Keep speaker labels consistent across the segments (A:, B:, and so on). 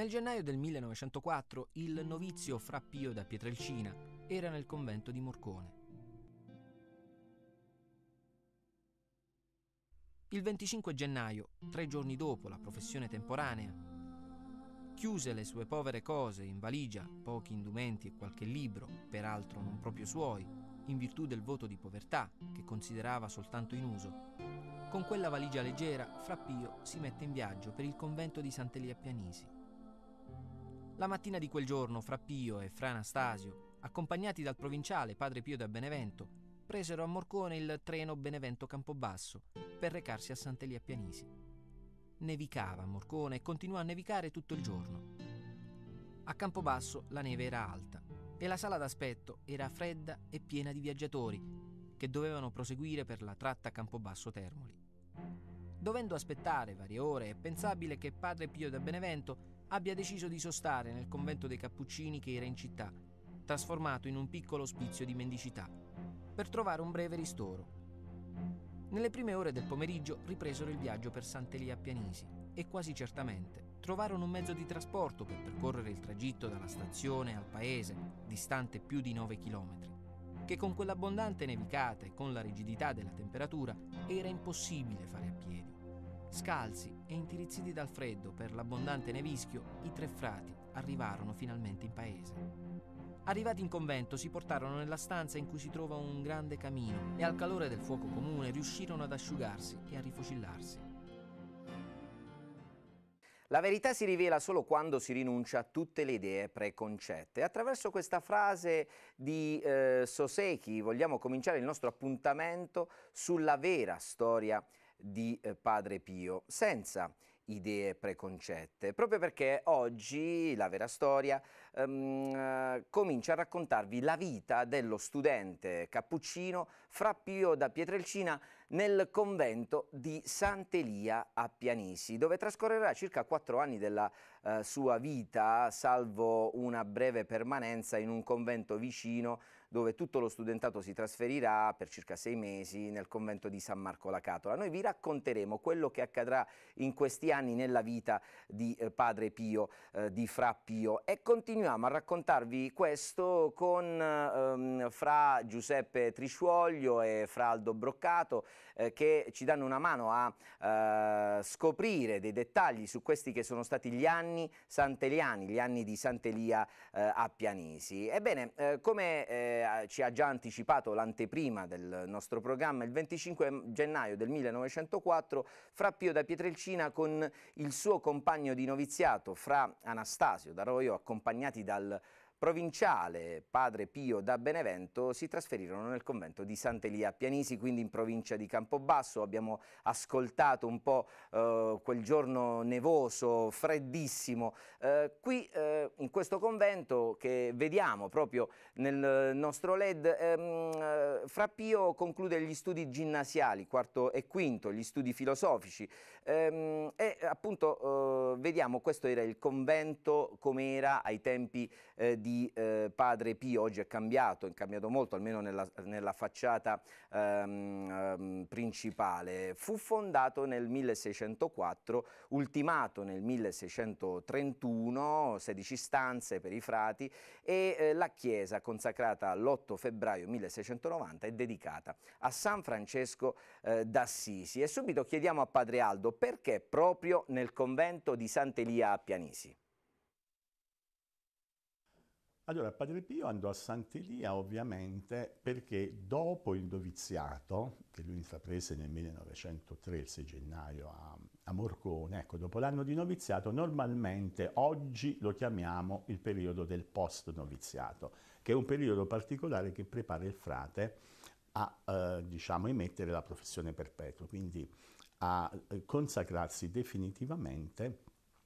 A: Nel gennaio del 1904 il novizio Fra Pio da Pietrelcina era nel convento di Morcone. Il 25 gennaio, tre giorni dopo la professione temporanea, chiuse le sue povere cose in valigia, pochi indumenti e qualche libro, peraltro non proprio suoi, in virtù del voto di povertà che considerava soltanto in uso. Con quella valigia leggera, Frappio si mette in viaggio per il convento di Sant'Elia Pianisi. La mattina di quel giorno, fra Pio e fra Anastasio, accompagnati dal provinciale padre Pio da Benevento, presero a Morcone il treno Benevento-Campobasso per recarsi a Sant'Elia Pianisi. Nevicava a Morcone e continuò a nevicare tutto il giorno. A Campobasso la neve era alta e la sala d'aspetto era fredda e piena di viaggiatori che dovevano proseguire per la tratta Campobasso-Termoli. Dovendo aspettare varie ore, è pensabile che padre Pio da Benevento abbia deciso di sostare nel convento dei Cappuccini che era in città, trasformato in un piccolo ospizio di mendicità, per trovare un breve ristoro. Nelle prime ore del pomeriggio ripresero il viaggio per Sant'Elia Pianisi e quasi certamente trovarono un mezzo di trasporto per percorrere il tragitto dalla stazione al paese, distante più di 9 chilometri che con quell'abbondante nevicata e con la rigidità della temperatura era impossibile fare a piedi. Scalzi e intirizziti dal freddo per l'abbondante nevischio, i tre frati arrivarono finalmente in paese. Arrivati in convento si portarono nella stanza in cui si trova un grande camino e al calore del fuoco comune riuscirono ad asciugarsi e a rifocillarsi. La verità si rivela solo quando si rinuncia a tutte le idee preconcette. Attraverso questa frase di eh, Sosechi vogliamo cominciare il nostro appuntamento sulla vera storia di eh, Padre Pio, senza idee preconcette, proprio perché oggi la vera storia um, comincia a raccontarvi la vita dello studente cappuccino fra Pio da Pietrelcina nel convento di Sant'Elia a Pianisi, dove trascorrerà circa quattro anni della uh, sua vita, salvo una breve permanenza in un convento vicino dove tutto lo studentato si trasferirà per circa sei mesi nel convento di San Marco la Catola. Noi vi racconteremo quello che accadrà in questi anni nella vita di eh, Padre Pio, eh, di Fra Pio e continuiamo a raccontarvi questo con ehm, Fra Giuseppe Trisciuoglio e Fra Aldo Broccato eh, che ci danno una mano a eh, scoprire dei dettagli su questi che sono stati gli anni santeliani, gli anni di Sant'Elia eh, a Pianisi. Ebbene, eh, come eh, ci ha già anticipato l'anteprima del nostro programma, il 25 gennaio del 1904 Fra Pio da Pietrelcina con il suo compagno di noviziato, Fra Anastasio da Roio, accompagnati dal provinciale Padre Pio da Benevento si trasferirono nel convento di Sant'Elia a Pianisi, quindi in provincia di Campobasso. Abbiamo ascoltato un po' eh, quel giorno nevoso, freddissimo. Eh, qui eh, in questo convento che vediamo proprio nel nostro LED, ehm, eh, Fra Pio conclude gli studi ginnasiali, quarto e quinto, gli studi filosofici ehm, e appunto eh, vediamo questo era il convento come era ai tempi eh, di di eh, Padre Pio oggi è cambiato, è cambiato molto, almeno nella, nella facciata ehm, ehm principale. Fu fondato nel 1604, ultimato nel 1631, 16 stanze per i frati e eh, la chiesa consacrata l'8 febbraio 1690 è dedicata a San Francesco eh, d'Assisi. E subito chiediamo a Padre Aldo perché proprio nel convento di Sant'Elia a Pianisi.
B: Allora, Padre Pio andò a Sant'Elia ovviamente perché dopo il noviziato, che lui intraprese nel 1903, il 6 gennaio, a, a Morcone, ecco, dopo l'anno di noviziato, normalmente oggi lo chiamiamo il periodo del post-noviziato, che è un periodo particolare che prepara il frate a, eh, diciamo, emettere la professione perpetua, quindi a eh, consacrarsi definitivamente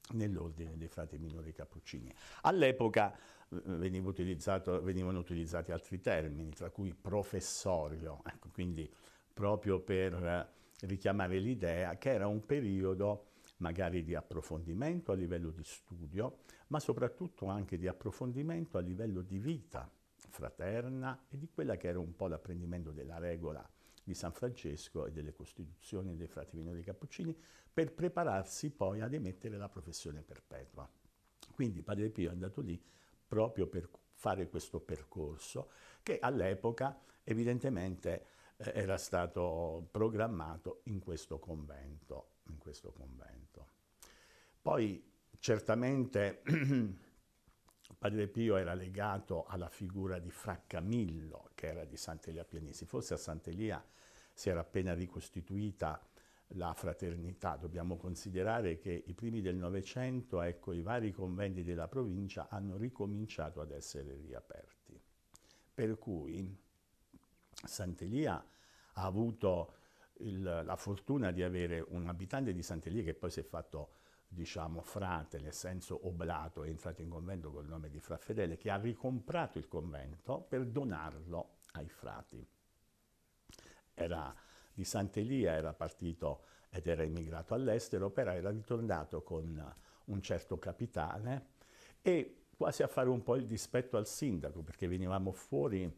B: nell'ordine dei frati minori cappuccini. All'epoca eh, venivano utilizzati altri termini, tra cui professorio, ecco, quindi proprio per richiamare l'idea che era un periodo magari di approfondimento a livello di studio, ma soprattutto anche di approfondimento a livello di vita fraterna e di quella che era un po' l'apprendimento della regola di San Francesco e delle costituzioni dei frati minori cappuccini per prepararsi poi ad emettere la professione perpetua. Quindi Padre Pio è andato lì proprio per fare questo percorso che all'epoca evidentemente eh, era stato programmato in questo convento. In questo convento. Poi certamente Padre Pio era legato alla figura di Fra Camillo, che era di Sant'Elia Pianisi. Forse a Sant'Elia si era appena ricostituita la fraternità. Dobbiamo considerare che i primi del Novecento, ecco, i vari conventi della provincia hanno ricominciato ad essere riaperti. Per cui Sant'Elia ha avuto il, la fortuna di avere un abitante di Sant'Elia che poi si è fatto diciamo frate, nel senso oblato, è entrato in convento col nome di Fra Fedele, che ha ricomprato il convento per donarlo ai frati. Era di Sant'Elia era partito ed era emigrato all'estero, però era ritornato con un certo capitale e quasi a fare un po' il dispetto al sindaco, perché venivamo fuori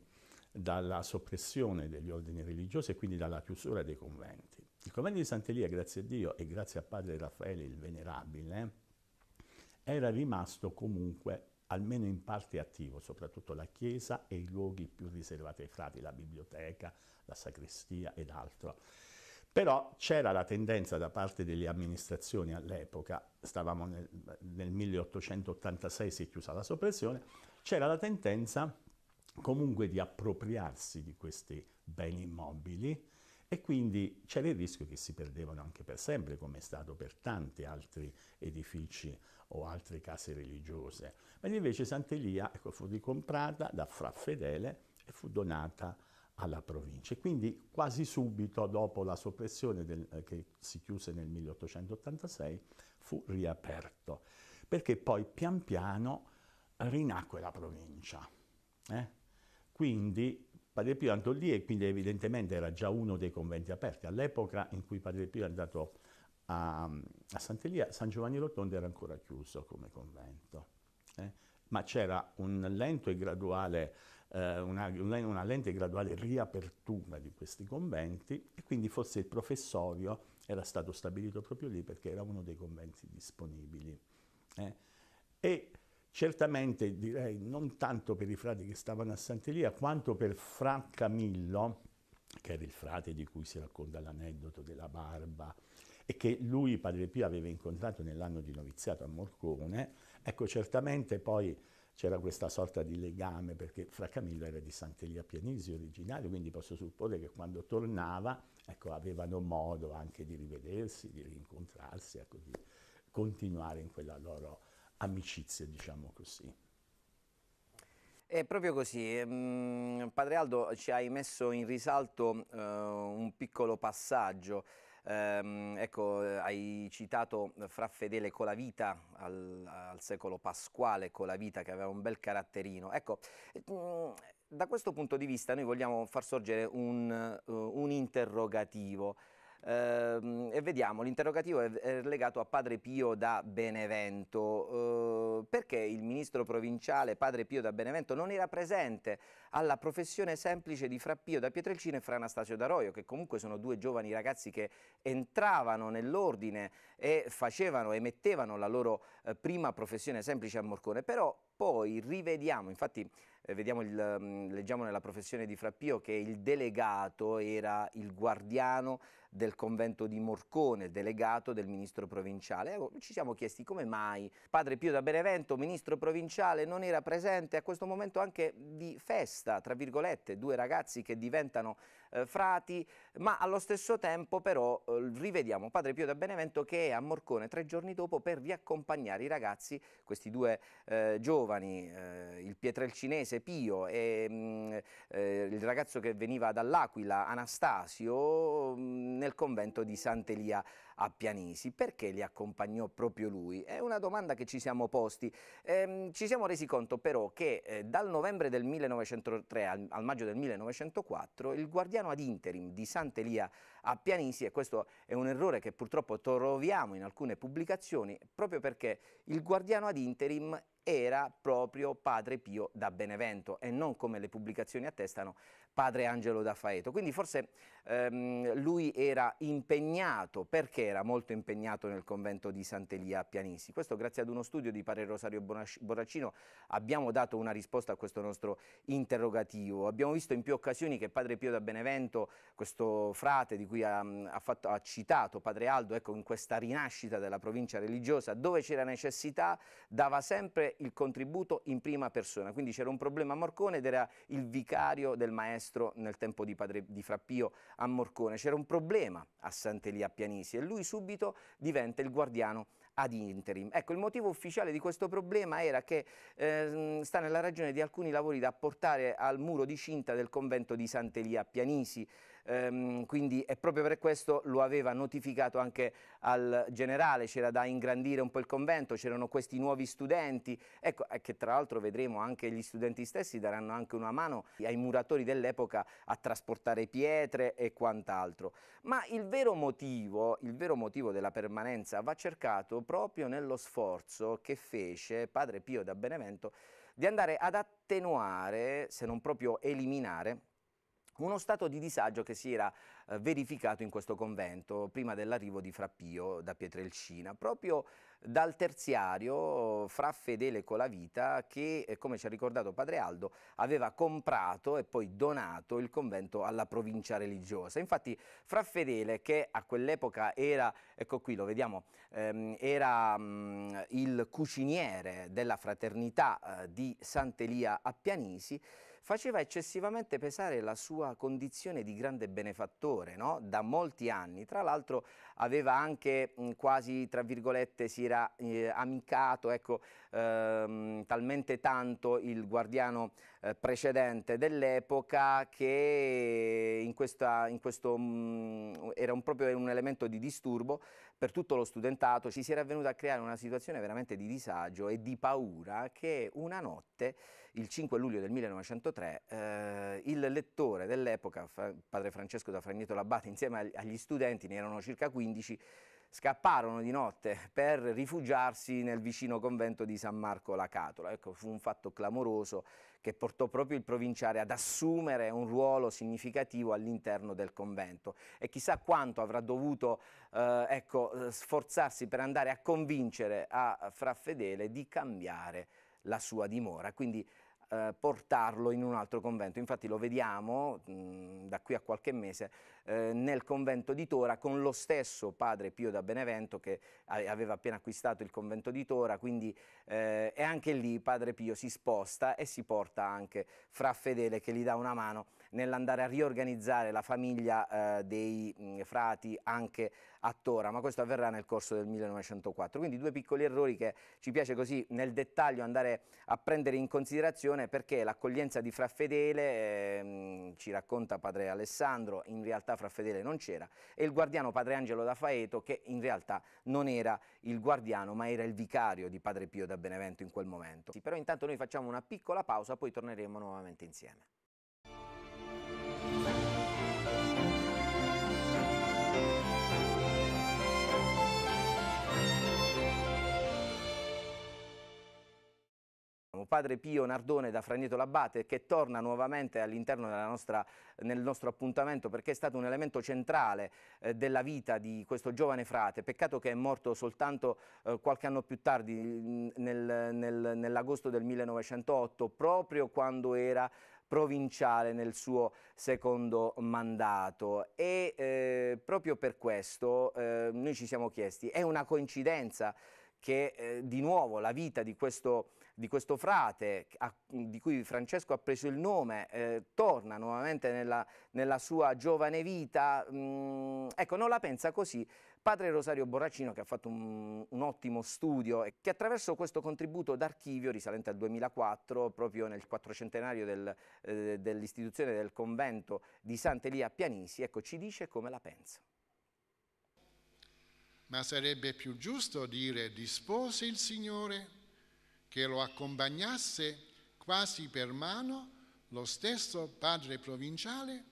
B: dalla soppressione degli ordini religiosi e quindi dalla chiusura dei conventi. Il convento di Sant'Elia, grazie a Dio e grazie a padre Raffaele il Venerabile, era rimasto comunque almeno in parte attivo, soprattutto la chiesa e i luoghi più riservati ai frati, la biblioteca, la sacrestia ed altro. Però c'era la tendenza da parte delle amministrazioni all'epoca, stavamo nel, nel 1886 si è chiusa la soppressione, c'era la tendenza comunque di appropriarsi di questi beni immobili e quindi c'era il rischio che si perdevano anche per sempre, come è stato per tanti altri edifici o altre case religiose. Ma invece Sant'Elia ecco, fu ricomprata da Fra Fedele e fu donata a alla provincia. E quindi quasi subito dopo la soppressione del, eh, che si chiuse nel 1886 fu riaperto, perché poi pian piano rinacque la provincia. Eh? Quindi Padre Pio andò lì e quindi evidentemente era già uno dei conventi aperti. All'epoca in cui Padre Pio è andato a, a Sant'Elia, San Giovanni Rotondo era ancora chiuso come convento. Eh? Ma c'era un lento e graduale eh, una, una lente graduale riapertura di questi conventi e quindi forse il professorio era stato stabilito proprio lì perché era uno dei conventi disponibili. Eh. E certamente direi non tanto per i frati che stavano a Sant'Elia quanto per Fra Camillo, che era il frate di cui si racconta l'aneddoto della barba, e che lui, Padre Pio, aveva incontrato nell'anno di noviziato a Morcone, ecco certamente poi c'era questa sorta di legame perché fra Camillo era di Sant'Elia Pianisi originario, quindi posso supporre che quando tornava ecco, avevano modo anche di rivedersi, di rincontrarsi, ecco, di continuare in quella loro amicizia, diciamo così.
A: È proprio così, ehm, Padre Aldo ci hai messo in risalto eh, un piccolo passaggio Ehm, ecco, hai citato Fra Fedele Colavita al, al secolo pasquale, Colavita che aveva un bel caratterino. Ecco, mm, da questo punto di vista noi vogliamo far sorgere un, eh, un interrogativo. Ehm, e vediamo, l'interrogativo è legato a Padre Pio da Benevento. Ehm, perché il ministro provinciale Padre Pio da Benevento non era presente alla professione semplice di Fra Pio da Pietrelcino e Fra Anastasio D'Aroio, che comunque sono due giovani ragazzi che entravano nell'ordine e facevano emettevano la loro eh, prima professione semplice a Morcone. Però poi rivediamo, infatti eh, il, mm, leggiamo nella professione di Frappio che il delegato era il guardiano del convento di Morcone, il delegato del ministro provinciale. Eh, ci siamo chiesti come mai padre Pio da Benevento, ministro provinciale, non era presente a questo momento anche di festa, tra virgolette, due ragazzi che diventano eh, frati, ma allo stesso tempo però eh, rivediamo Padre Pio da Benevento che è a Morcone tre giorni dopo per riaccompagnare i ragazzi, questi due eh, giovani, eh, il pietrelcinese Pio e mh, mm, eh, il ragazzo che veniva dall'Aquila, Anastasio, mh, mm, nel convento di Sant'Elia a Pianisi, perché li accompagnò proprio lui? È una domanda che ci siamo posti. Ehm, ci siamo resi conto però che eh, dal novembre del 1903 al, al, maggio del 1904 il guardiano ad interim di Sant'Elia a Pianisi, e questo è un errore che purtroppo troviamo in alcune pubblicazioni, proprio perché il guardiano ad interim era proprio padre Pio da Benevento e non come le pubblicazioni attestano padre Angelo da Faeto. Quindi forse ehm, lui era impegnato, perché era molto impegnato nel convento di Sant'Elia a Pianissi. Questo grazie ad uno studio di padre Rosario Boraccino abbiamo dato una risposta a questo nostro interrogativo. Abbiamo visto in più occasioni che padre Pio da Benevento, questo frate di cui ha, ha, fatto, ha citato padre Aldo, ecco in questa rinascita della provincia religiosa, dove c'era necessità, dava sempre il contributo in prima persona. Quindi c'era un problema a Morcone ed era il vicario del maestro ministro nel tempo di, padre, di Frappio a Morcone. C'era un problema a Sant'Elia Pianisi e lui subito diventa il guardiano ad interim. Ecco, il motivo ufficiale di questo problema era che eh, sta nella ragione di alcuni lavori da apportare al muro di cinta del convento di Sant'Elia Pianisi, ehm, quindi è proprio per questo lo aveva notificato anche al generale, c'era da ingrandire un po' il convento, c'erano questi nuovi studenti, ecco, che tra l'altro vedremo anche gli studenti stessi daranno anche una mano ai muratori dell'epoca a trasportare pietre e quant'altro. Ma il vero, motivo, il vero motivo della permanenza va cercato proprio nello sforzo che fece padre Pio da Benevento di andare ad attenuare, se non proprio eliminare, uno stato di disagio che si era eh, verificato in questo convento prima dell'arrivo di Frappio da Pietrelcina, proprio dal terziario fra Fedele Colavita che, eh, come ci ha ricordato Padre Aldo, aveva comprato e poi donato il convento alla provincia religiosa. Infatti fra Fedele, che a quell'epoca era, ecco qui lo vediamo, ehm, era mh, mm, il cuciniere della fraternità eh, di Sant'Elia a Pianisi, faceva eccessivamente pesare la sua condizione di grande benefattore, no? da molti anni. Tra l'altro aveva anche mh, quasi, tra virgolette, si era eh, amicato, ecco, ehm, talmente tanto il guardiano eh, precedente dell'epoca che in questa, in questo, mh, mm, era un, proprio un elemento di disturbo per tutto lo studentato, ci si era venuta a creare una situazione veramente di disagio e di paura che una notte, il 5 luglio del 1903, eh, il lettore dell'epoca, padre Francesco da Fragneto Labbate, insieme agli studenti, ne erano circa 15, scapparono di notte per rifugiarsi nel vicino convento di San Marco la Catola. Ecco, fu un fatto clamoroso che portò proprio il provinciale ad assumere un ruolo significativo all'interno del convento e chissà quanto avrà dovuto eh, ecco, eh, sforzarsi per andare a convincere a Fra Fedele di cambiare la sua dimora. Quindi eh, portarlo in un altro convento. Infatti lo vediamo mh, mm, da qui a qualche mese eh, nel convento di Tora con lo stesso padre Pio da Benevento che aveva appena acquistato il convento di Tora, quindi eh, e anche lì padre Pio si sposta e si porta anche Fra Fedele che gli dà una mano nell'andare a riorganizzare la famiglia eh, dei mh, mm, frati anche a Tora, ma questo avverrà nel corso del 1904. Quindi due piccoli errori che ci piace così nel dettaglio andare a prendere in considerazione perché l'accoglienza di Fra Fedele, eh, ci racconta padre Alessandro, in realtà fra Fedele non c'era, e il guardiano padre Angelo da Faeto che in realtà non era il guardiano ma era il vicario di padre Pio da Benevento in quel momento. Sì, però intanto noi facciamo una piccola pausa, poi torneremo nuovamente insieme. padre Pio Nardone da Fragneto Labate che torna nuovamente all'interno del nostro appuntamento perché è stato un elemento centrale eh, della vita di questo giovane frate, peccato che è morto soltanto eh, qualche anno più tardi nel, nel, nell'agosto del 1908 proprio quando era provinciale nel suo secondo mandato e eh, proprio per questo eh, noi ci siamo chiesti, è una coincidenza che eh, di nuovo la vita di questo di questo frate a, di cui Francesco ha preso il nome eh, torna nuovamente nella, nella, sua giovane vita, mh, mm, ecco non la pensa così padre Rosario Borracino che ha fatto un, un ottimo studio e che attraverso questo contributo d'archivio risalente al 2004 proprio nel quattrocentenario del, eh, dell'istituzione del convento di Sant'Elia a Pianisi ecco, ci dice come la pensa
C: ma sarebbe più giusto dire dispose il Signore che lo accompagnasse quasi per mano lo stesso padre provinciale,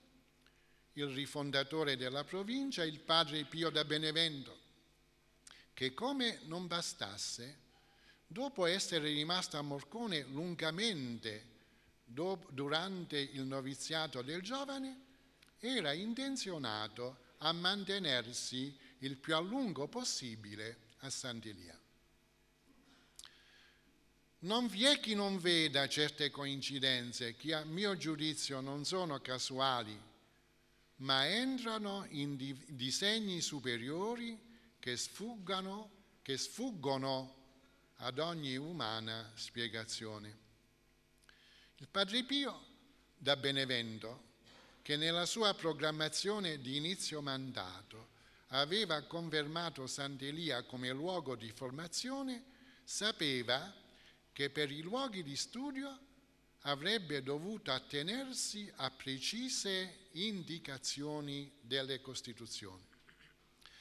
C: il rifondatore della provincia, il padre Pio da Benevento, che come non bastasse, dopo essere rimasto a Morcone lungamente dopo, durante il noviziato del giovane, era intenzionato a mantenersi il più a lungo possibile a Sant'Elia. Non vi è chi non veda certe coincidenze che a mio giudizio non sono casuali, ma entrano in di- disegni superiori che che sfuggono ad ogni umana spiegazione. Il Padre Pio da Benevento, che nella sua programmazione di inizio mandato aveva confermato Sant'Elia come luogo di formazione, sapeva che per i luoghi di studio avrebbe dovuto attenersi a precise indicazioni delle Costituzioni.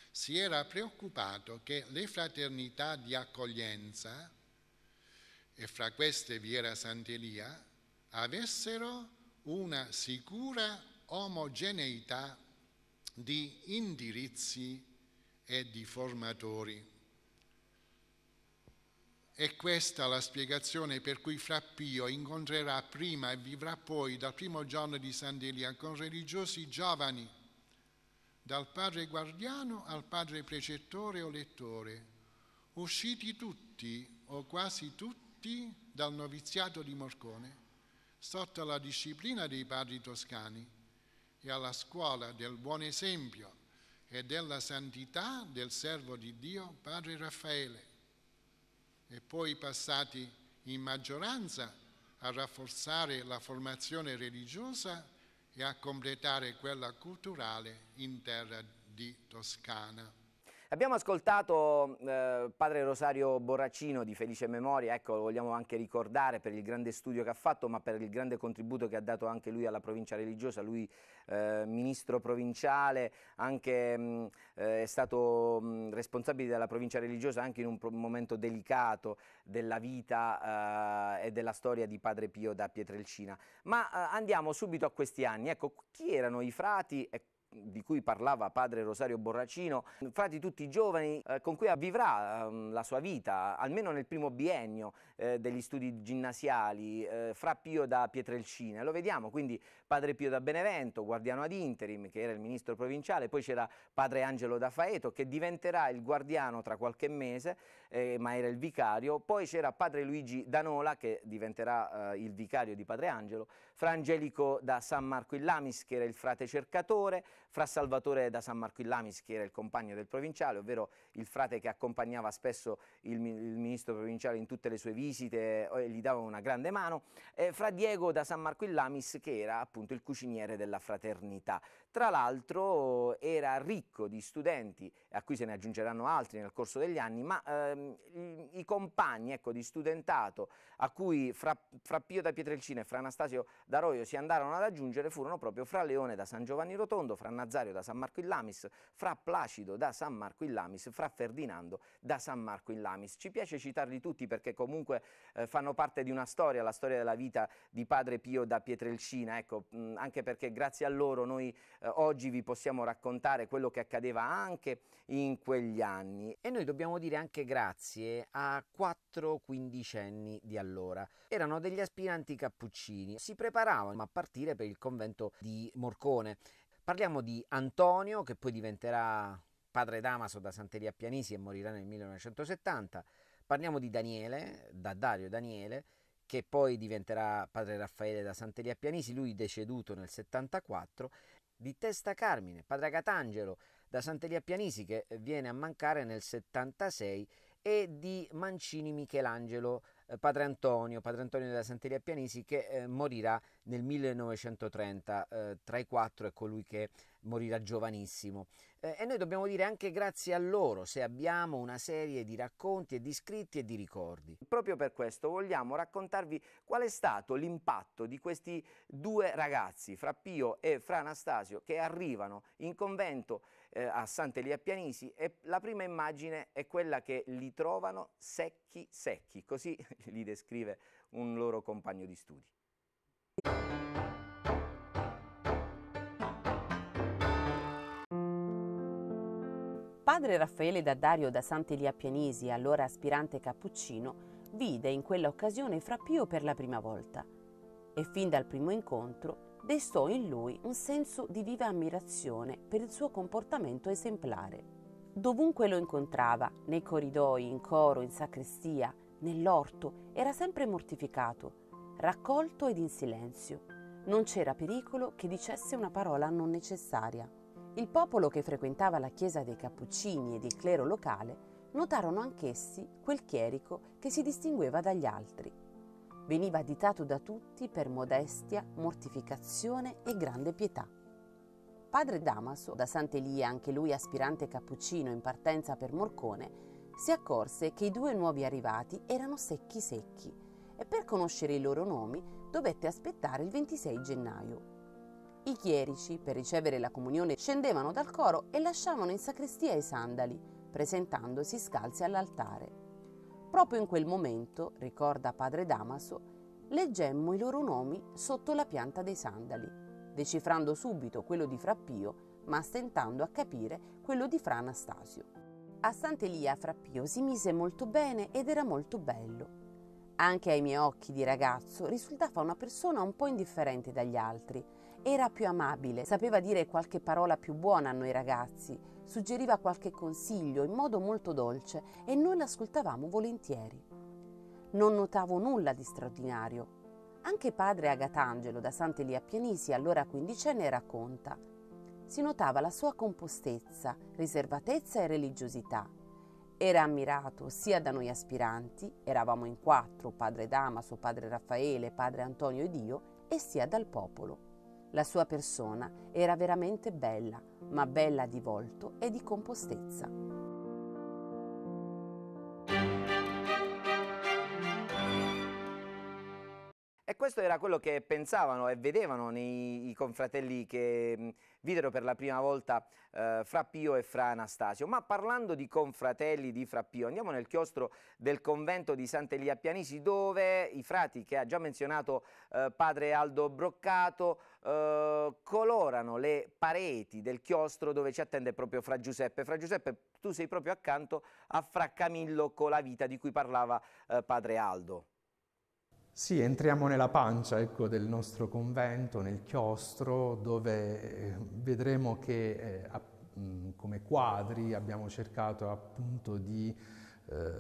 C: Si era preoccupato che le fraternità di accoglienza, e fra queste vi era Sant'Elia, avessero una sicura omogeneità di indirizzi e di formatori. È questa la spiegazione per cui Frappio incontrerà prima e vivrà poi dal primo giorno di Sant'Elia con religiosi giovani, dal padre guardiano al padre precettore o lettore, usciti tutti o quasi tutti dal noviziato di Morcone, sotto la disciplina dei padri toscani e alla scuola del buon esempio e della santità del servo di Dio, padre Raffaele e poi passati in maggioranza a rafforzare la formazione religiosa e a completare quella culturale in terra di Toscana.
A: Abbiamo ascoltato eh, padre Rosario Borracino di Felice Memoria, ecco, lo vogliamo anche ricordare per il grande studio che ha fatto, ma per il grande contributo che ha dato anche lui alla provincia religiosa, lui eh, ministro provinciale, anche, mh, mm, eh, è stato mh, mm, responsabile della provincia religiosa anche in un momento delicato della vita eh, e della storia di padre Pio da Pietrelcina. Ma eh, andiamo subito a questi anni, ecco, chi erano i frati e di cui parlava padre Rosario Borracino, frati tutti giovani eh, con cui avvivrà eh, la sua vita, almeno nel primo biennio eh, degli studi ginnasiali, eh, fra Pio da Pietrelcina. Lo vediamo, quindi padre Pio da Benevento, guardiano ad interim, che era il ministro provinciale, poi c'era padre Angelo da Faeto, che diventerà il guardiano tra qualche mese, eh, ma era il vicario, poi c'era padre Luigi Danola, che diventerà eh, il vicario di padre Angelo, fra Angelico da San Marco in Lamis, che era il frate cercatore, fra Salvatore da San Marco in Lamis, che era il compagno del provinciale, ovvero il frate che accompagnava spesso il, il ministro provinciale in tutte le sue visite eh, e gli dava una grande mano, eh, fra Diego da San Marco in Lamis, che era appunto il cuciniere della fraternità. Tra l'altro era ricco di studenti, a cui se ne aggiungeranno altri nel corso degli anni, ma ehm, i compagni ecco, di studentato a cui fra, fra Pio da Pietrelcina e fra Anastasio da Roio si andarono ad aggiungere furono proprio fra Leone da San Giovanni Rotondo, fra Nazario da San Marco in Lamis, fra Placido da San Marco in Lamis, fra Ferdinando da San Marco in Lamis. Ci piace citarli tutti perché comunque eh, fanno parte di una storia, la storia della vita di padre Pio da Pietrelcina, ecco, mh, anche perché grazie a loro noi eh, oggi vi possiamo raccontare quello che accadeva anche in quegli anni. E noi dobbiamo dire anche grazie a quattro quindicenni di allora. Erano degli aspiranti cappuccini, si preparavano a partire per il convento di Morcone. Parliamo di Antonio, che poi diventerà padre Damaso da Santeria Pianisi e morirà nel 1970. Parliamo di Daniele, da Dario Daniele, che poi diventerà padre Raffaele da Santeria Pianisi, lui deceduto nel 74, di Testa Carmine, Padre Catangelo da Sant'Elia Pianisi che viene a mancare nel 76 e di Mancini Michelangelo eh, padre Antonio, padre Antonio della Santeria Pianisi, che eh, morirà nel 1930. Eh, tra i quattro è colui che morirà giovanissimo. Eh, e noi dobbiamo dire anche grazie a loro se abbiamo una serie di racconti e di scritti e di ricordi. Proprio per questo vogliamo raccontarvi qual è stato l'impatto di questi due ragazzi, fra Pio e fra Anastasio, che arrivano in convento eh, a Sant'Elia Pianisi e la prima immagine è quella che li trovano secchi secchi, così li descrive un loro compagno di studi.
D: Padre Raffaele Daddario da Sant'Elia Pianisi, allora aspirante cappuccino, vide in quella occasione Fra Pio per la prima volta e fin dal primo incontro destò in lui un senso di viva ammirazione per il suo comportamento esemplare. Dovunque lo incontrava, nei corridoi, in coro, in sacrestia, nell'orto, era sempre mortificato, raccolto ed in silenzio. Non c'era pericolo che dicesse una parola non necessaria. Il popolo che frequentava la chiesa dei Cappuccini ed il clero locale notarono anch'essi quel chierico che si distingueva dagli altri Veniva additato da tutti per modestia, mortificazione e grande pietà. Padre Damaso, da Sant'Elia anche lui aspirante cappuccino in partenza per Morcone, si accorse che i due nuovi arrivati erano secchi secchi e per conoscere i loro nomi dovette aspettare il 26 gennaio. I chierici, per ricevere la comunione, scendevano dal coro e lasciavano in sacrestia i sandali, presentandosi scalzi all'altare. Proprio in quel momento, ricorda padre Damaso, leggemmo i loro nomi sotto la pianta dei sandali, decifrando subito quello di Frappio, ma stentando a capire quello di Fra Anastasio. A Sant'Elia Frappio si mise molto bene ed era molto bello. Anche ai miei occhi di ragazzo risultava una persona un po' indifferente dagli altri. Era più amabile, sapeva dire qualche parola più buona a noi ragazzi, Suggeriva qualche consiglio in modo molto dolce e noi l'ascoltavamo volentieri. Non notavo nulla di straordinario. Anche padre Agatangelo da Sant'Elia Pianisi, allora quindicenne, racconta. Si notava la sua compostezza, riservatezza e religiosità. Era ammirato sia da noi aspiranti, eravamo in quattro, padre Damaso, padre Raffaele, padre Antonio ed io, e sia dal popolo. La sua persona era veramente bella, ma bella di volto e di compostezza.
A: E questo era quello che pensavano e vedevano nei, i confratelli che mh, mm, videro per la prima volta eh, Fra Pio e Fra Anastasio. Ma parlando di confratelli di Fra Pio, andiamo nel chiostro del convento di Sant'Elia Pianisi dove i frati che ha già menzionato eh, padre Aldo Broccato eh, colorano le pareti del chiostro dove ci attende proprio Fra Giuseppe. Fra Giuseppe tu sei proprio accanto a Fra Camillo Colavita di cui parlava eh, padre Aldo.
E: Sì, entriamo nella pancia ecco, del nostro convento, nel chiostro, dove eh, vedremo che eh, come quadri abbiamo cercato appunto di eh,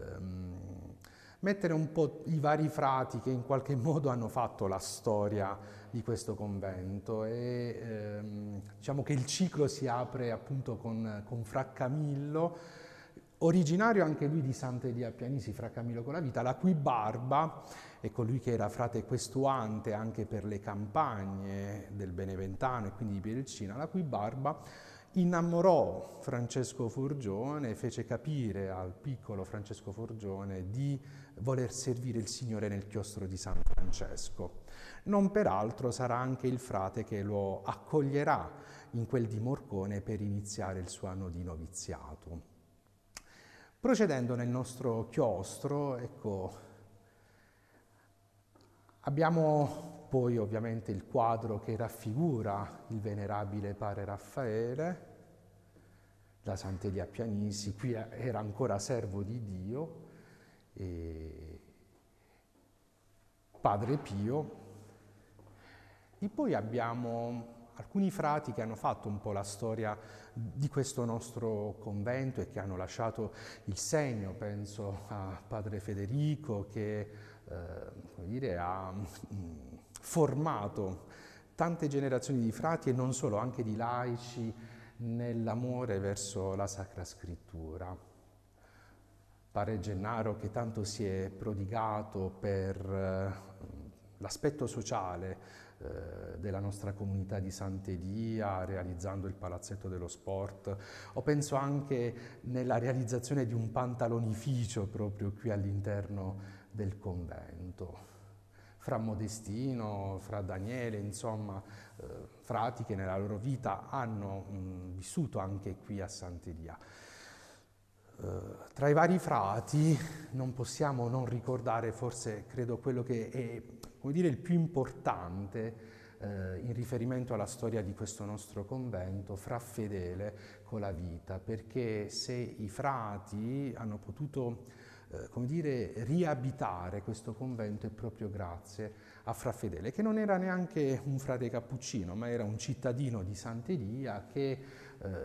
E: mettere un po' i vari frati che in qualche modo hanno fatto la storia di questo convento e ehm, diciamo che il ciclo si apre appunto con, con Fra Camillo, originario anche lui di Sant'Elia Pianisi, Fra Camillo con la vita, la cui barba e colui che era frate questuante anche per le campagne del Beneventano e quindi di Pielcina, la cui barba innamorò Francesco Forgione e fece capire al piccolo Francesco Forgione di voler servire il Signore nel chiostro di San Francesco. Non peraltro sarà anche il frate che lo accoglierà in quel di Morcone per iniziare il suo anno di noviziato. Procedendo nel nostro chiostro, ecco, Abbiamo poi ovviamente il quadro che raffigura il venerabile padre Raffaele, la Sant'Elia Pianisi, qui era ancora servo di Dio, e padre Pio, e poi abbiamo alcuni frati che hanno fatto un po' la storia di questo nostro convento e che hanno lasciato il segno, penso a padre Federico che... Eh, dire, ha mm, formato tante generazioni di frati e non solo, anche di laici nell'amore verso la Sacra Scrittura. Pare Gennaro che tanto si è prodigato per eh, l'aspetto sociale eh, della nostra comunità di Sant'Edia, realizzando il palazzetto dello sport, o penso anche nella realizzazione di un pantalonificio proprio qui all'interno del convento, fra Modestino, fra Daniele, insomma, eh, frati che nella loro vita hanno mh, vissuto anche qui a Sant'Elia. Eh, tra i vari frati non possiamo non ricordare forse, credo, quello che è dire, il più importante eh, in riferimento alla storia di questo nostro convento, fra fedele con la vita, perché se i frati hanno potuto eh, come dire, riabitare questo convento è proprio grazie a Fra Fedele, che non era neanche un frate cappuccino, ma era un cittadino di Sant'Elia che eh,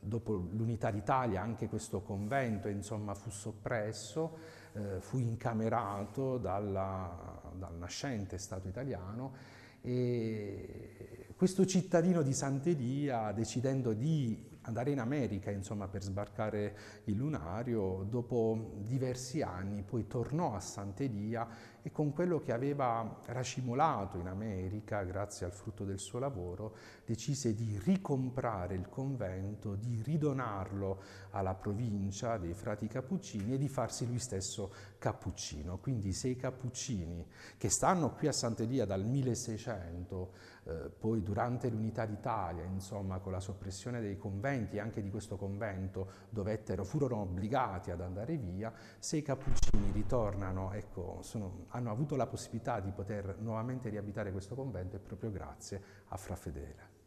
E: dopo l'unità d'Italia anche questo convento insomma, fu soppresso, eh, fu incamerato dalla, dal nascente Stato italiano e questo cittadino di Sant'Elia, decidendo di andare in America insomma, per sbarcare il lunario, dopo diversi anni poi tornò a Sant'Elia e con quello che aveva racimolato in America, grazie al frutto del suo lavoro, decise di ricomprare il convento, di ridonarlo alla provincia dei frati cappuccini e di farsi lui stesso cappuccino. Quindi se i cappuccini che stanno qui a Sant'Elia dal 1600 eh, poi durante l'unità d'Italia, insomma, con la soppressione dei conventi, anche di questo convento, dovettero, furono obbligati ad andare via, se i cappuccini ritornano, ecco, sono, hanno avuto la possibilità di poter nuovamente riabitare questo convento è proprio grazie a Fra Fedele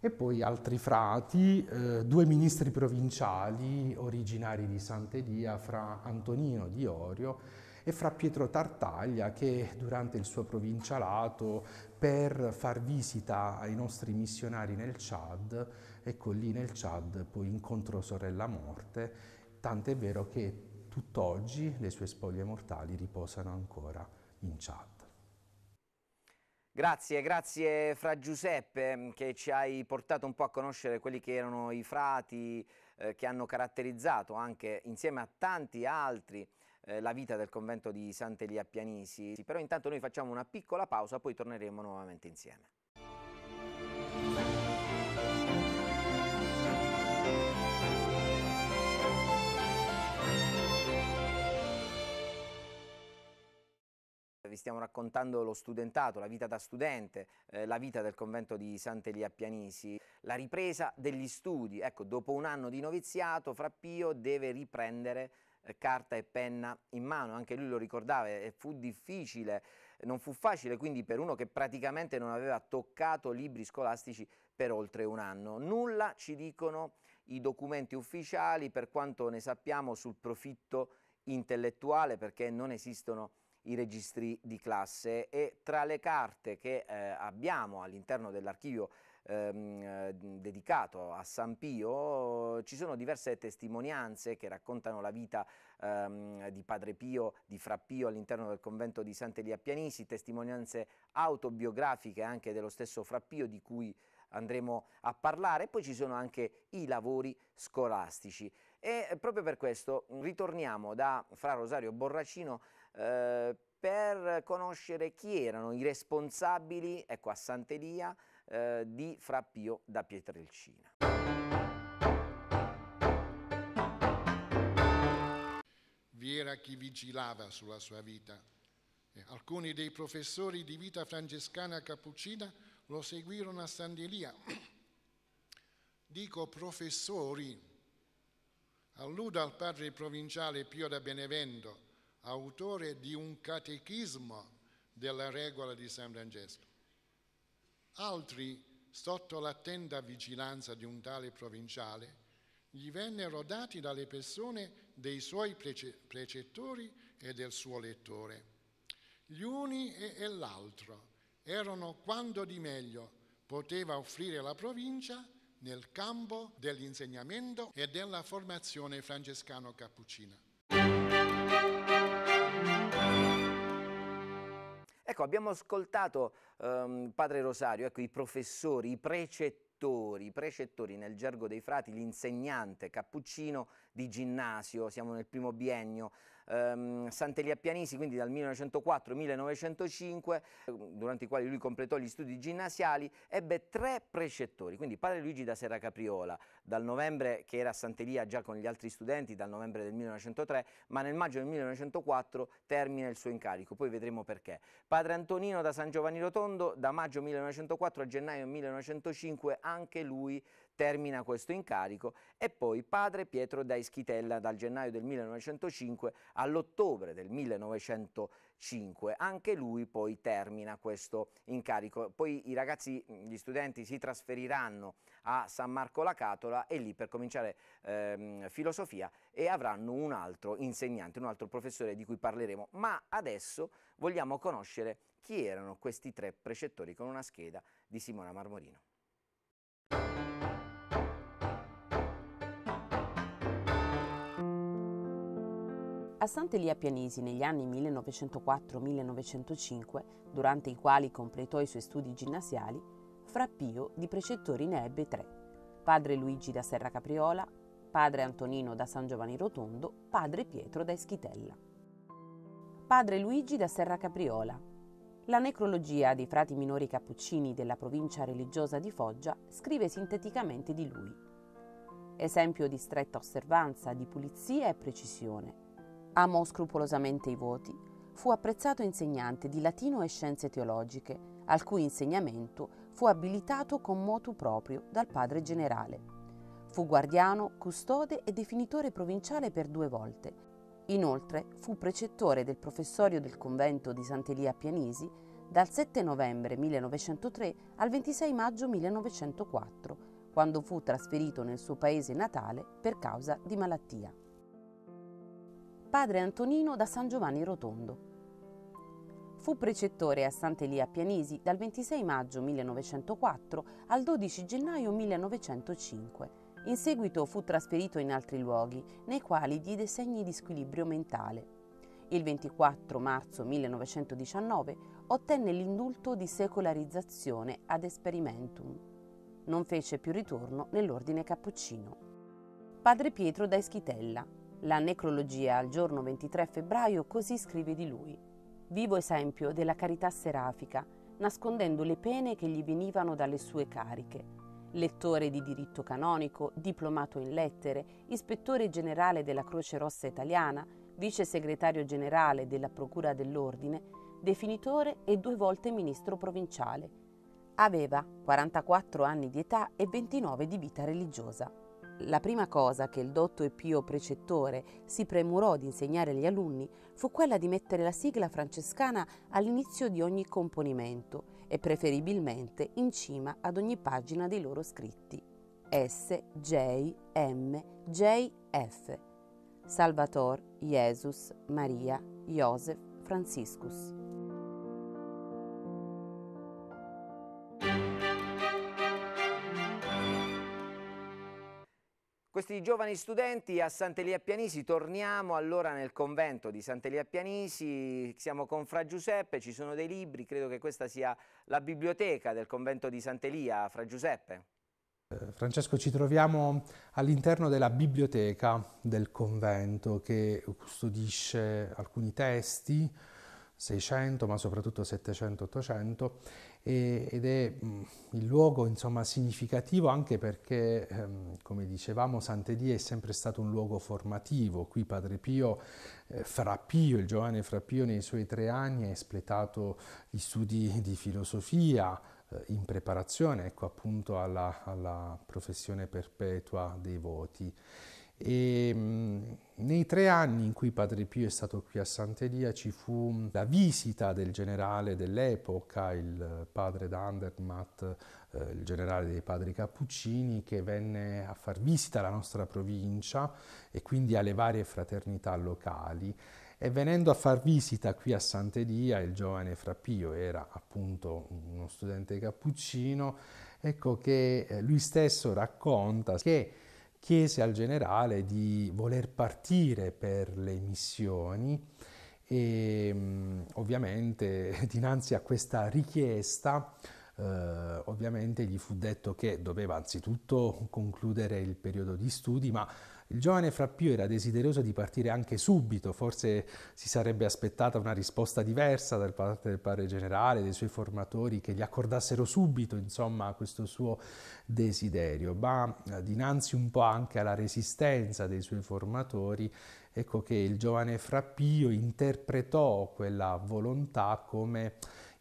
E: e poi altri frati, eh, due ministri provinciali originari di Sant'Elia fra Antonino di Orio e fra Pietro Tartaglia che durante il suo provincialato per far visita ai nostri missionari nel Chad, ecco lì nel Chad poi incontrò Sorella Morte, tant'è vero che tutt'oggi le sue spoglie mortali riposano ancora in Chad.
A: Grazie, grazie Fra Giuseppe che ci hai portato un po' a conoscere quelli che erano i frati eh, che hanno caratterizzato anche insieme a tanti altri eh, la vita del convento di Sant'Elia Pianisi, però intanto noi facciamo una piccola pausa, poi torneremo nuovamente insieme. vi stiamo raccontando lo studentato, la vita da studente, eh, la vita del convento di Sant'Elia Pianisi, la ripresa degli studi. Ecco, dopo un anno di noviziato, Frappio deve riprendere eh, carta e penna in mano, anche lui lo ricordava e fu difficile, non fu facile quindi per uno che praticamente non aveva toccato libri scolastici per oltre un anno. Nulla ci dicono i documenti ufficiali per quanto ne sappiamo sul profitto intellettuale perché non esistono i registri di classe e tra le carte che eh, abbiamo all'interno dell'archivio ehm, eh, dedicato a San Pio, ci sono diverse testimonianze che raccontano la vita ehm, di Padre Pio, di Fra Pio all'interno del convento di Sant'Elia Pianisi, testimonianze autobiografiche anche dello stesso Fra Pio di cui andremo a parlare, poi ci sono anche i lavori scolastici e eh, proprio per questo ritorniamo da Fra Rosario Borracino eh, per conoscere chi erano i responsabili ecco, a Sant'Elia eh, di Frappio da Pietrelcina.
C: Vi era chi vigilava sulla sua vita. Eh, alcuni dei professori di vita francescana cappuccina lo seguirono a Sandelia. Dico professori, alludo al padre provinciale Pio da Benevento, autore di un catechismo della regola di San Francesco. Altri, sotto l'attenta vigilanza di un tale provinciale, gli vennero dati dalle persone dei suoi precettori e del suo lettore. Gli uni e l'altro erano quanto di meglio poteva offrire la provincia nel campo dell'insegnamento e della formazione francescano-cappuccina.
A: Ecco, abbiamo ascoltato ehm, Padre Rosario, ecco, i professori, i precettori, i precettori nel gergo dei frati, l'insegnante cappuccino di ginnasio, siamo nel primo biennio, ehm, Santelia Pianisi, quindi dal 1904-1905, ehm, durante i quali lui completò gli studi ginnasiali, ebbe tre precettori, quindi padre Luigi da Serra Capriola, dal novembre che era a Santelia già con gli altri studenti, dal novembre del 1903, ma nel maggio del 1904 termina il suo incarico, poi vedremo perché. Padre Antonino da San Giovanni Rotondo, da maggio 1904 a gennaio 1905, anche lui termina questo incarico e poi padre Pietro da Ischitella dal gennaio del 1905 all'ottobre del 1905, anche lui poi termina questo incarico. Poi i ragazzi, gli studenti si trasferiranno a San Marco la Catola e lì per cominciare ehm, filosofia e avranno un altro insegnante, un altro professore di cui parleremo, ma adesso vogliamo conoscere chi erano questi tre precettori con una scheda di Simona Marmorino.
D: A Sant'Elia Pianisi negli anni 1904-1905, durante i quali completò i suoi studi ginnasiali, Frappio di precettori ne ebbe tre, padre Luigi da Serra Capriola, padre Antonino da San Giovanni Rotondo, padre Pietro da Eschitella. Padre Luigi da Serra Capriola. La necrologia dei frati minori cappuccini della provincia religiosa di Foggia scrive sinteticamente di lui. Esempio di stretta osservanza, di pulizia e precisione, Amò scrupolosamente i voti. Fu apprezzato insegnante di latino e scienze teologiche, al cui insegnamento fu abilitato con motu proprio dal padre generale. Fu guardiano, custode e definitore provinciale per due volte. Inoltre fu precettore del professorio del convento di Sant'Elia Pianisi dal 7 novembre 1903 al 26 maggio 1904, quando fu trasferito nel suo paese natale per causa di malattia padre Antonino da San Giovanni Rotondo. Fu precettore a Sant'Elia Pianisi dal 26 maggio 1904 al 12 gennaio 1905. In seguito fu trasferito in altri luoghi, nei quali diede segni di squilibrio mentale. Il 24 marzo 1919 ottenne l'indulto di secolarizzazione ad esperimentum. Non fece più ritorno nell'ordine cappuccino. Padre Pietro da Eschitella, la necrologia al giorno 23 febbraio così scrive di lui, vivo esempio della carità serafica, nascondendo le pene che gli venivano dalle sue cariche. Lettore di diritto canonico, diplomato in lettere, ispettore generale della Croce Rossa Italiana, vice segretario generale della Procura dell'Ordine, definitore e due volte ministro provinciale. Aveva 44 anni di età e 29 di vita religiosa. La prima cosa che il dotto e pio precettore si premurò di insegnare agli alunni fu quella di mettere la sigla francescana all'inizio di ogni componimento e preferibilmente in cima ad ogni pagina dei loro scritti. S, J, M, J, F. Salvator, Jesus, Maria, Joseph, Franciscus.
A: questi giovani studenti a Sant'Elia Pianisi, torniamo allora nel convento di Sant'Elia Pianisi, siamo con Fra Giuseppe, ci sono dei libri, credo che questa sia la biblioteca del convento di Sant'Elia, Fra Giuseppe.
E: Eh, Francesco, ci troviamo all'interno della biblioteca del convento che custodisce alcuni testi, 600 ma soprattutto 700-800 ed è mm, il luogo insomma, significativo anche perché ehm, come dicevamo Sant'Edì è sempre stato un luogo formativo qui Padre Pio eh, Frappio, il giovane Frappio nei suoi tre anni ha espletato gli studi di filosofia eh, in preparazione ecco, appunto alla, alla professione perpetua dei voti e, mm, nei tre anni in cui Padre Pio è stato qui a Sant'Elia ci fu mm, la visita del generale dell'epoca, il padre d'Andermatt, eh, il generale dei padri Cappuccini, che venne a far visita alla nostra provincia e quindi alle varie fraternità locali. E venendo a far visita qui a Sant'Elia, il giovane Frappio era appunto uno studente cappuccino, ecco che eh, lui stesso racconta che chiese al generale di voler partire per le missioni e mm, ovviamente dinanzi a questa richiesta eh, ovviamente gli fu detto che doveva anzitutto concludere il periodo di studi ma il giovane Frappio era desideroso di partire anche subito, forse si sarebbe aspettata una risposta diversa da parte del padre generale, dei suoi formatori, che gli accordassero subito, insomma, questo suo desiderio, ma eh, dinanzi un po' anche alla resistenza dei suoi formatori, ecco che il giovane Frappio interpretò quella volontà come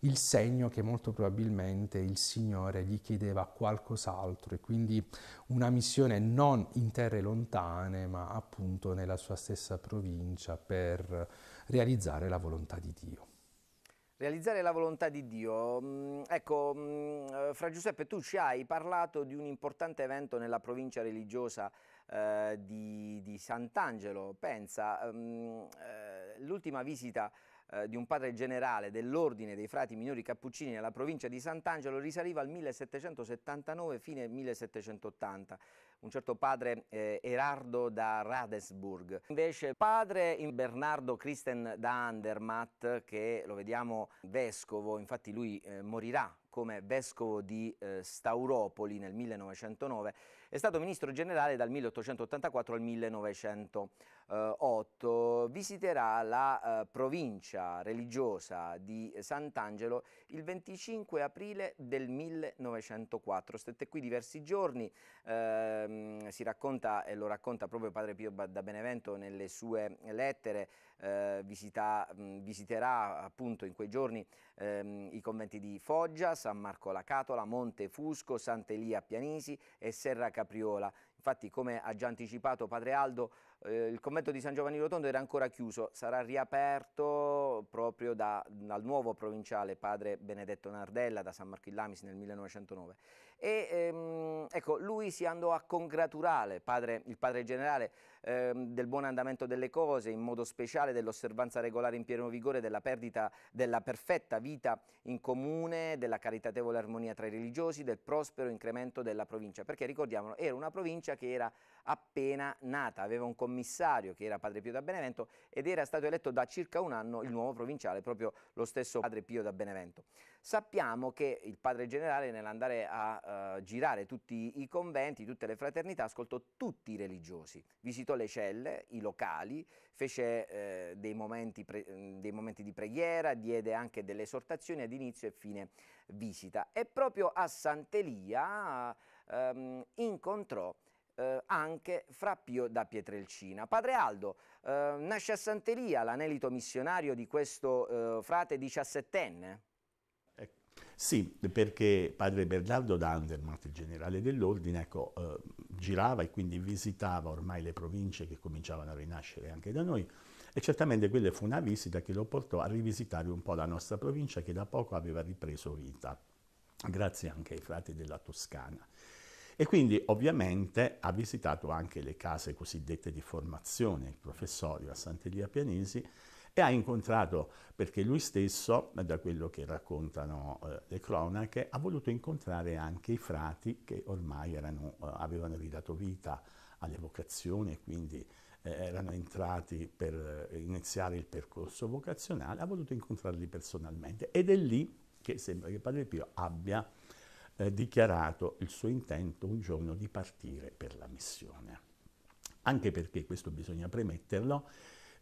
E: il segno che molto probabilmente il Signore gli chiedeva qualcos'altro e quindi una missione non in terre lontane ma appunto nella sua stessa provincia per realizzare la volontà di Dio.
A: Realizzare la volontà di Dio. Mm, ecco, mm, eh, Fra Giuseppe, tu ci hai parlato di un importante evento nella provincia religiosa eh, di, di, Sant'Angelo. Pensa, mm, eh, l'ultima visita eh, di un padre generale dell'ordine dei frati minori cappuccini nella provincia di Sant'Angelo risaliva al 1779 fine 1780 un certo padre eh, Erardo da Radesburg. Invece padre Bernardo Christen da Andermatt, che lo vediamo vescovo, infatti lui eh, morirà come vescovo di eh, Stauropoli nel 1909, è stato ministro generale dal 1884 al 1908. Visiterà la eh, provincia religiosa di Sant'Angelo il 25 aprile del 1904. Stette qui diversi giorni, ehm, si racconta e lo racconta proprio padre Pio da Benevento nelle sue lettere, eh, visita, mh, visiterà appunto in quei giorni ehm, i conventi di Foggia, San Marco la Catola, Monte Fusco, Sant'Elia Pianisi e Serra Capitale Capriola. Infatti, come ha già anticipato Padre Aldo, eh, il convento di San Giovanni Rotondo era ancora chiuso, sarà riaperto proprio da, dal nuovo provinciale padre Benedetto Nardella da San Marco in nel 1909. E, ehm, ecco, lui si andò a congratulare padre, il padre generale ehm, del buon andamento delle cose, in modo speciale dell'osservanza regolare in pieno vigore della perdita della perfetta vita in comune, della caritatevole armonia tra i religiosi, del prospero incremento della provincia, perché ricordiamolo, era una provincia che era appena nata, aveva un commissario che era padre Pio da Benevento ed era stato eletto da circa un anno il nuovo provinciale, proprio lo stesso padre Pio da Benevento. Sappiamo che il padre generale nell'andare a uh, girare tutti i conventi, tutte le fraternità, ascoltò tutti i religiosi, visitò le celle, i locali, fece eh, dei, momenti dei momenti di preghiera, diede anche delle esortazioni ad inizio e fine visita e proprio a Sant'Elia ehm, incontrò eh, anche fra Pio da Pietrelcina. Padre Aldo, eh, nasce a Santeria l'anelito missionario di questo eh, frate diciassettenne?
B: Ecco, sì, perché padre Bernardo D'Andermatt, il generale dell'ordine, ecco, eh, girava e quindi visitava ormai le province che cominciavano a rinascere anche da noi e certamente quella fu una visita che lo portò a rivisitare un po' la nostra provincia che da poco aveva ripreso vita, grazie anche ai frati della Toscana. E quindi ovviamente ha visitato anche le case cosiddette di formazione, il professorio a Sant'Elia Pianesi, e ha incontrato, perché lui stesso, da quello che raccontano eh, le cronache, ha voluto incontrare anche i frati che ormai erano, eh, avevano ridato vita alle vocazioni e quindi eh, erano entrati per eh, iniziare il percorso vocazionale, ha voluto incontrarli personalmente ed è lì che sembra che Padre Pio abbia eh, dichiarato il suo intento un giorno di partire per la missione. Anche perché, questo bisogna premetterlo,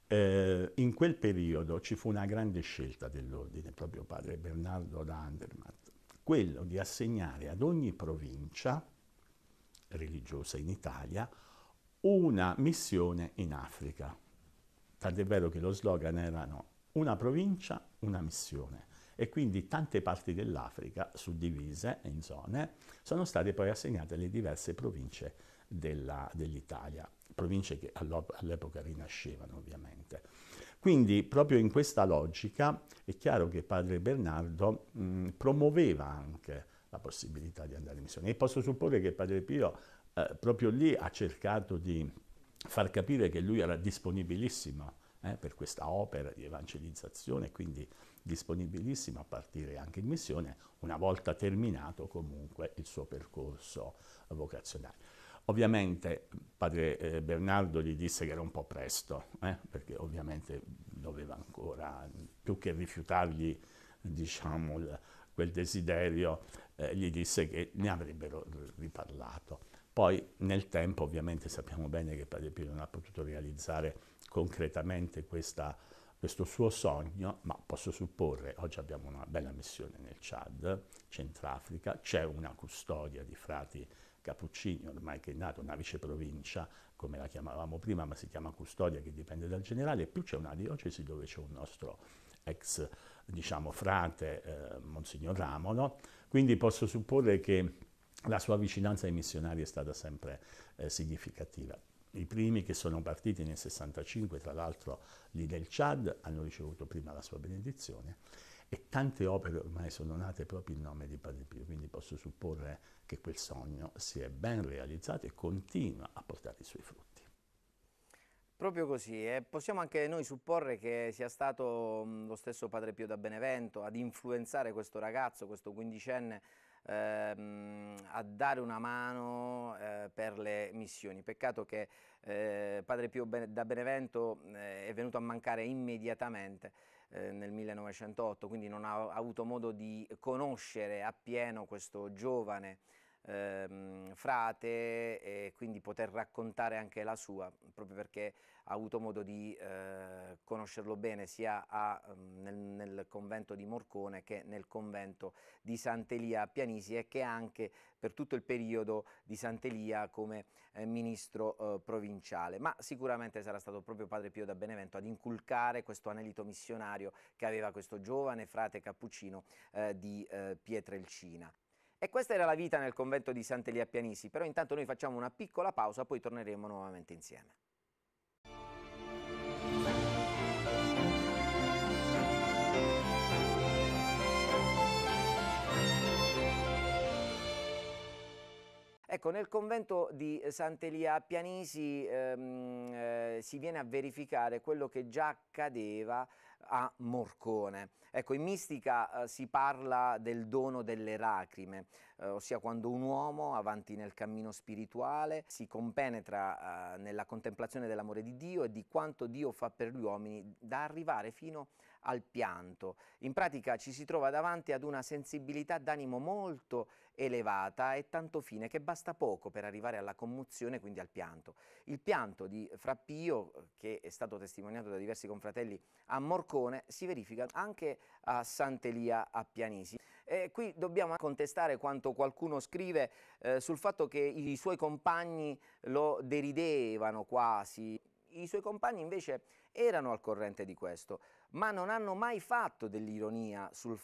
B: eh, in quel periodo ci fu una grande scelta dell'ordine, proprio padre Bernardo da Andermatt, quello di assegnare ad ogni provincia religiosa in Italia una missione in Africa. Tant'è vero che lo slogan erano una provincia, una missione e quindi tante parti dell'Africa, suddivise in zone, sono state poi assegnate alle diverse province dell'Italia, province che all'epoca rinascevano ovviamente. Quindi proprio in questa logica è chiaro che padre Bernardo mh, promuoveva anche la possibilità di andare in missione e posso supporre che padre Pio eh, proprio lì ha cercato di far capire che lui era disponibilissimo eh, per questa opera di evangelizzazione, quindi disponibilissimo a partire anche in missione una volta terminato comunque il suo percorso vocazionale. Ovviamente padre eh, Bernardo gli disse che era un po' presto, eh, perché ovviamente doveva ancora, più che rifiutargli diciamo, il, quel desiderio, eh, gli disse che ne avrebbero riparlato. Poi nel tempo ovviamente sappiamo bene che padre Pio non ha potuto realizzare concretamente questa questo suo sogno, ma posso supporre, oggi abbiamo una bella missione nel Chad, Centrafrica, c'è una custodia di frati Cappuccini, ormai che è nata una viceprovincia, come la chiamavamo prima, ma si chiama custodia che dipende dal generale, e più c'è una diocesi dove c'è un nostro ex, diciamo, frate, eh, Monsignor Ramolo, quindi posso supporre che la sua vicinanza ai missionari è stata sempre eh, significativa. I primi che sono partiti nel 65, tra l'altro lì del Chad, hanno ricevuto prima la sua benedizione e tante opere ormai sono nate proprio in nome di Padre Pio, quindi posso supporre che quel sogno si è ben realizzato e continua a portare i suoi frutti.
A: Proprio così, e eh. possiamo anche noi supporre che sia stato lo stesso Padre Pio da Benevento ad influenzare questo ragazzo, questo quindicenne, ehm, a dare una mano eh, per le missioni. Peccato che eh, Padre Pio da Benevento eh, è venuto a mancare immediatamente eh, nel 1908, quindi non ha avuto modo di conoscere appieno questo giovane ehm, frate e quindi poter raccontare anche la sua, proprio perché ha avuto modo di eh, conoscerlo bene sia a, mm, nel, nel, convento di Morcone che nel convento di Sant'Elia a Pianisi e che anche per tutto il periodo di Sant'Elia come eh, ministro eh, provinciale. Ma sicuramente sarà stato proprio Padre Pio da Benevento ad inculcare questo anelito missionario che aveva questo giovane frate cappuccino eh, di eh, Pietrelcina. E questa era la vita nel convento di Sant'Elia Pianisi, però intanto noi facciamo una piccola pausa, poi torneremo nuovamente insieme. Ecco, nel convento di Sant'Elia a Pianisi ehm, eh, si viene a verificare quello che già accadeva a Morcone. Ecco, in mistica eh, si parla del dono delle lacrime, eh, ossia quando un uomo avanti nel cammino spirituale si compenetra eh, nella contemplazione dell'amore di Dio e di quanto Dio fa per gli uomini da arrivare fino a al pianto. In pratica ci si trova davanti ad una sensibilità d'animo molto elevata e tanto fine che basta poco per arrivare alla commozione, quindi al pianto. Il pianto di Frappio, che è stato testimoniato da diversi confratelli a Morcone, si verifica anche a Sant'Elia a Pianisi. E qui dobbiamo contestare quanto qualcuno scrive eh, sul fatto che i suoi compagni lo deridevano quasi. I suoi compagni invece erano al corrente di questo ma non hanno mai fatto dell'ironia su,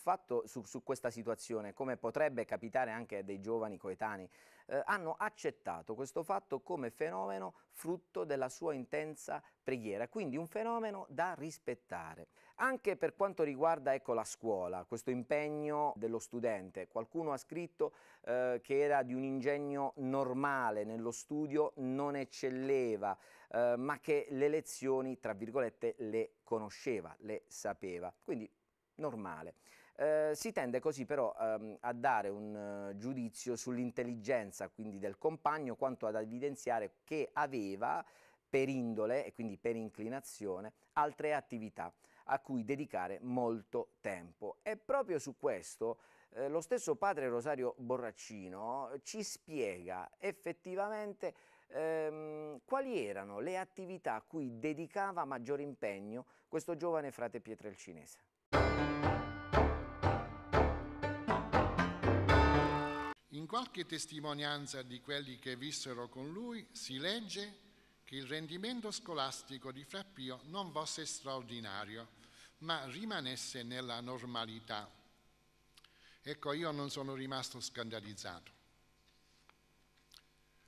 A: su questa situazione, come potrebbe capitare anche a dei giovani coetanei eh, hanno accettato questo fatto come fenomeno frutto della sua intensa preghiera, quindi un fenomeno da rispettare. Anche per quanto riguarda ecco, la scuola, questo impegno dello studente, qualcuno ha scritto eh, che era di un ingegno normale nello studio, non eccelleva, eh, ma che le lezioni, tra virgolette, le conosceva, le sapeva. Quindi normale. Eh, si tende così però ehm, a dare un eh, giudizio sull'intelligenza quindi del compagno quanto ad evidenziare che aveva per indole e quindi per inclinazione altre attività a cui dedicare molto tempo. E proprio su questo eh, lo stesso padre Rosario Borraccino ci spiega effettivamente ehm, quali erano le attività a cui dedicava maggior impegno questo giovane frate Pietrelcinese.
C: In qualche testimonianza di quelli che vissero con lui si legge che il rendimento scolastico di Frappio non fosse straordinario, ma rimanesse nella normalità. Ecco, io non sono rimasto scandalizzato.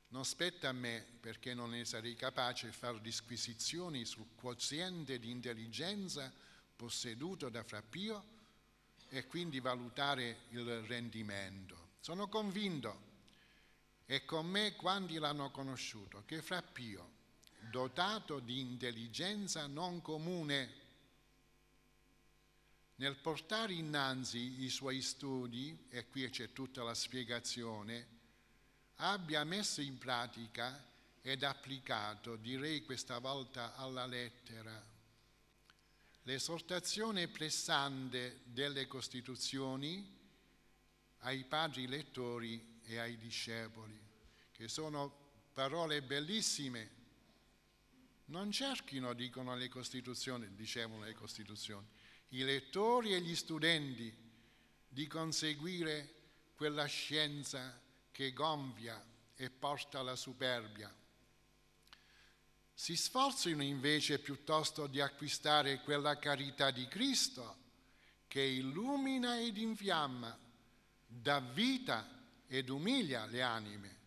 C: Non spetta a me, perché non ne sarei capace, far disquisizioni sul quoziente di intelligenza posseduto da Frappio e quindi valutare il rendimento. Sono convinto, e con me quanti l'hanno conosciuto, che fra Pio, dotato di intelligenza non comune, nel portare innanzi i suoi studi, e qui c'è tutta la spiegazione, abbia messo in pratica ed applicato, direi questa volta alla lettera, l'esortazione pressante delle Costituzioni ai padri lettori e ai discepoli, che sono parole bellissime. Non cerchino, dicono le Costituzioni, dicevano le Costituzioni, i lettori e gli studenti di conseguire quella scienza che gonfia e porta alla superbia. Si sforzino invece piuttosto di acquistare quella carità di Cristo che illumina ed infiamma dà vita ed umilia le anime.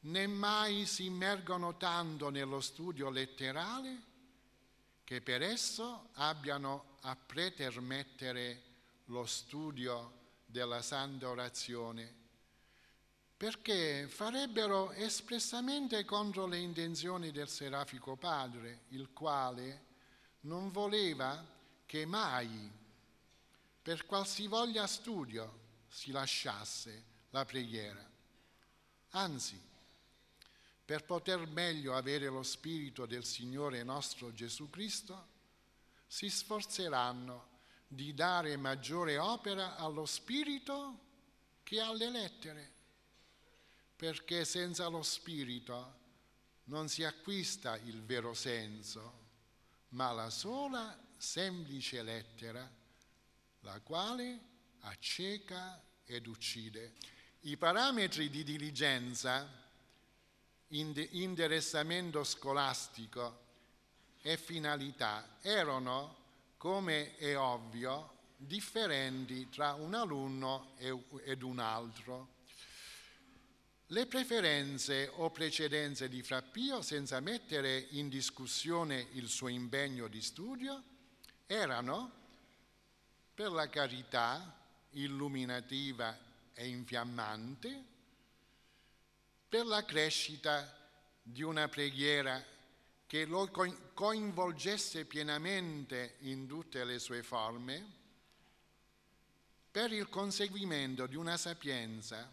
C: Né mai si immergono tanto nello studio letterale che per esso abbiano a pretermettere lo studio della Santa Orazione, perché farebbero espressamente contro le intenzioni del Serafico Padre, il quale non voleva che mai, per qualsivoglia studio, si lasciasse la preghiera. Anzi, per poter meglio avere lo Spirito del Signore nostro Gesù Cristo, si sforzeranno di dare maggiore opera allo Spirito che alle lettere, perché senza lo Spirito non si acquista il vero senso, ma la sola semplice lettera, la quale acceca ed uccide. I parametri di diligenza, interessamento scolastico e finalità erano, come è ovvio, differenti tra un alunno ed un altro. Le preferenze o precedenze di Frappio, senza mettere in discussione il suo impegno di studio, erano, per la carità, illuminativa e infiammante per la crescita di una preghiera che lo coinvolgesse pienamente in tutte le sue forme, per il conseguimento di una sapienza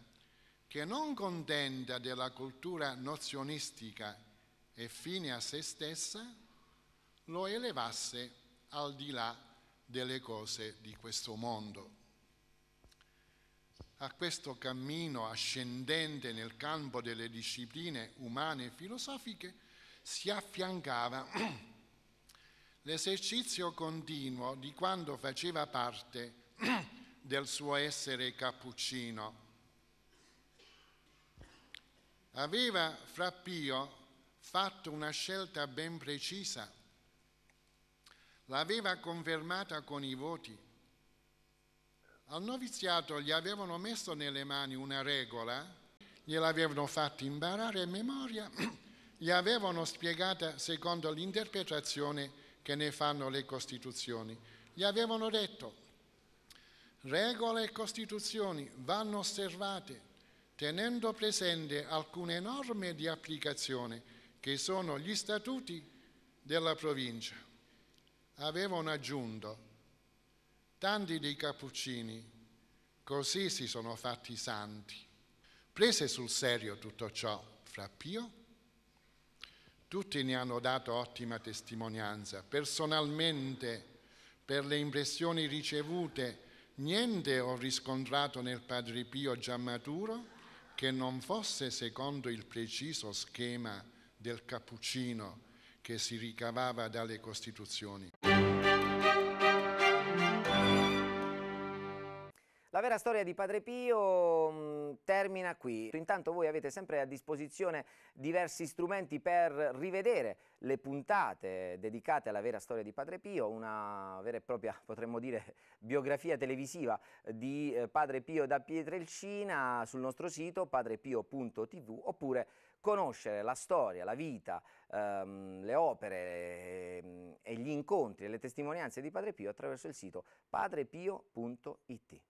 C: che non contenta della cultura nozionistica e fine a se stessa, lo elevasse al di là delle cose di questo mondo a questo cammino ascendente nel campo delle discipline umane e filosofiche si affiancava l'esercizio continuo di quanto faceva parte del suo essere cappuccino. Aveva fra Pio fatto una scelta ben precisa, l'aveva confermata con i voti al noviziato gli avevano messo nelle mani una regola, gliel'avevano fatta imparare a memoria, gli avevano spiegata secondo l'interpretazione che ne fanno le costituzioni. Gli avevano detto, regole e costituzioni vanno osservate tenendo presente alcune norme di applicazione che sono gli statuti della provincia. Avevano aggiunto Tanti dei cappuccini così si sono fatti santi. Prese sul serio tutto ciò fra Pio, tutti ne hanno dato ottima testimonianza. Personalmente, per le impressioni ricevute, niente ho riscontrato nel Padre Pio già maturo che non fosse secondo il preciso schema del cappuccino che si ricavava dalle costituzioni.
A: La vera storia di Padre Pio mh, mm, termina qui. Intanto voi avete sempre a disposizione diversi strumenti per rivedere le puntate dedicate alla vera storia di Padre Pio, una vera e propria, potremmo dire, biografia televisiva di eh, Padre Pio da Pietrelcina sul nostro sito padrepio.tv oppure conoscere la storia, la vita, ehm, le opere ehm, e gli incontri e le testimonianze di Padre Pio attraverso il sito padrepio.it.